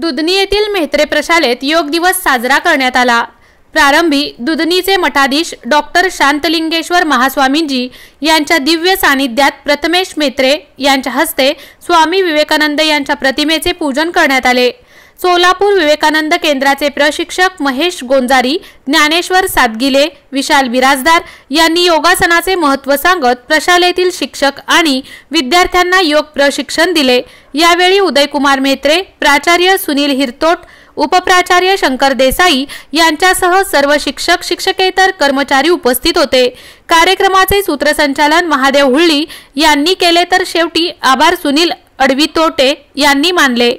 दुधनी येथील मेहत्रे प्रशालेत योग दिवस साजरा करण्यात आला प्रारंभी दुधनीचे मठाधीश डॉक्टर शांतलिंगेश्वर महास्वामीजी यांच्या दिव्य सानिध्यात प्रथमेश मेत्रे यांच्या हस्ते स्वामी विवेकानंद यांच्या प्रतिमेचे पूजन करण्यात आले सोलापूर विवेकानंद केंद्राचे प्रशिक्षक महेश गोंजारी ज्ञानेश्वर सातगिले विशाल बिराजदार यांनी योगासनाचे महत्त्व सांगत प्रशालेतील शिक्षक आणि विद्यार्थ्यांना योग प्रशिक्षण दिले यावेळी उदयकुमार मेत्रे प्राचार्य सुनील हिरतोट उपप्राचार्य शंकर देसाई यांच्यासह सर्व शिक्षक शिक्षकेतर कर्मचारी उपस्थित होते कार्यक्रमाचे सूत्रसंचालन महादेव हुळ्ळी यांनी केले तर शेवटी आभार सुनील अडवितोटे यांनी मानले